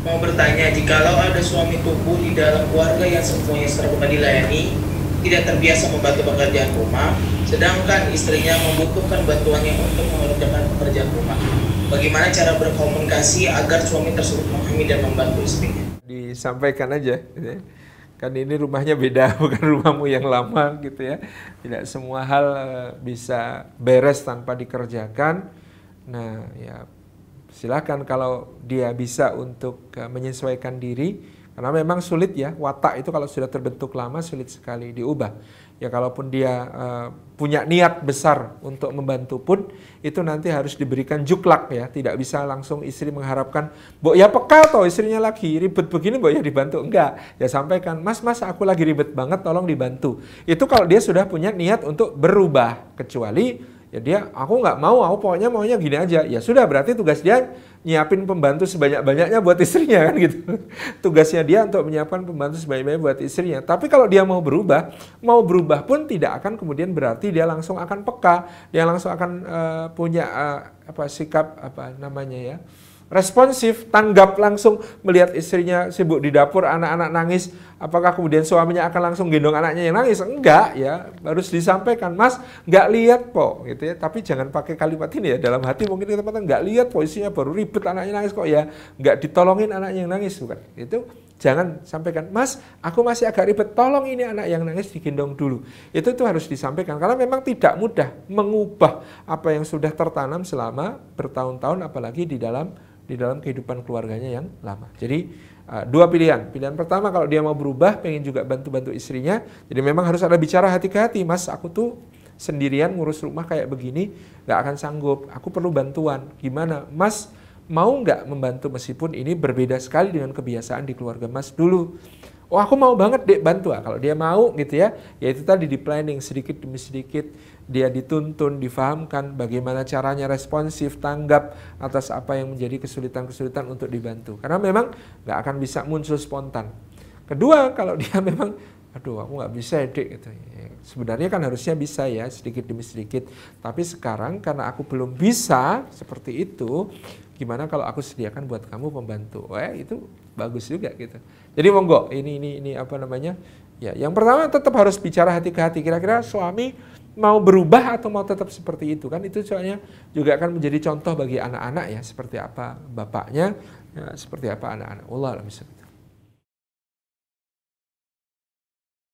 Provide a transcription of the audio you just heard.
mau bertanya jikalau ada suami tubuh di dalam keluarga yang semuanya serba dilayani tidak terbiasa membantu pekerjaan rumah sedangkan istrinya membutuhkan bantuannya untuk mengerjakan pekerjaan rumah bagaimana cara berkomunikasi agar suami tersebut memahami dan membantu istrinya disampaikan aja gitu ya. kan ini rumahnya beda bukan rumahmu yang lama gitu ya tidak semua hal eh, bisa beres tanpa dikerjakan nah ya Silakan kalau dia bisa untuk eh, menyesuaikan diri, karena memang sulit ya, watak itu kalau sudah terbentuk lama sulit sekali diubah. Ya kalaupun dia eh, punya niat besar untuk membantu pun, itu nanti harus diberikan juklak ya. Tidak bisa langsung istri mengharapkan, bu ya peka toh istrinya lagi ribet begini bu ya dibantu. Enggak, ya sampaikan, mas mas aku lagi ribet banget tolong dibantu. Itu kalau dia sudah punya niat untuk berubah, kecuali Ya dia, aku nggak mau, aku pokoknya maunya gini aja. Ya sudah, berarti tugas dia nyiapin pembantu sebanyak-banyaknya buat istrinya kan gitu. Tugasnya dia untuk menyiapkan pembantu sebanyak-banyaknya buat istrinya. Tapi kalau dia mau berubah, mau berubah pun tidak akan kemudian berarti dia langsung akan peka, dia langsung akan uh, punya uh, apa sikap apa namanya ya responsif, tanggap langsung melihat istrinya sibuk di dapur, anak-anak nangis, apakah kemudian suaminya akan langsung gendong anaknya yang nangis? Enggak ya, harus disampaikan, Mas, enggak lihat po, gitu ya. Tapi jangan pakai kalimat ini ya, dalam hati mungkin teman-teman enggak lihat posisinya baru ribet anaknya nangis kok ya, enggak ditolongin anaknya yang nangis bukan? Itu jangan sampaikan, Mas, aku masih agak ribet, tolong ini anak yang nangis digendong dulu. Itu tuh harus disampaikan, karena memang tidak mudah mengubah apa yang sudah tertanam selama bertahun-tahun, apalagi di dalam di dalam kehidupan keluarganya yang lama. Jadi eh, dua pilihan. Pilihan pertama kalau dia mau berubah, pengen juga bantu-bantu istrinya, jadi memang harus ada bicara hati ke hati, Mas, aku tuh sendirian ngurus rumah kayak begini, nggak akan sanggup. Aku perlu bantuan. Gimana, Mas? Mau nggak membantu meskipun ini berbeda sekali dengan kebiasaan di keluarga Mas dulu? Oh aku mau banget dek bantu ah. Kalau dia mau gitu ya, ya itu tadi di planning sedikit demi sedikit dia dituntun, difahamkan bagaimana caranya responsif, tanggap atas apa yang menjadi kesulitan-kesulitan untuk dibantu. Karena memang nggak akan bisa muncul spontan. Kedua, kalau dia memang, aduh aku nggak bisa ya, dek gitu. ya. Sebenarnya kan harusnya bisa ya sedikit demi sedikit. Tapi sekarang karena aku belum bisa seperti itu, gimana kalau aku sediakan buat kamu pembantu? Eh itu bagus juga gitu. Jadi monggo ini ini ini apa namanya? Ya, yang pertama tetap harus bicara hati ke hati. Kira-kira suami mau berubah atau mau tetap seperti itu kan itu soalnya juga akan menjadi contoh bagi anak-anak ya seperti apa bapaknya ya, seperti apa anak-anak. Allah alam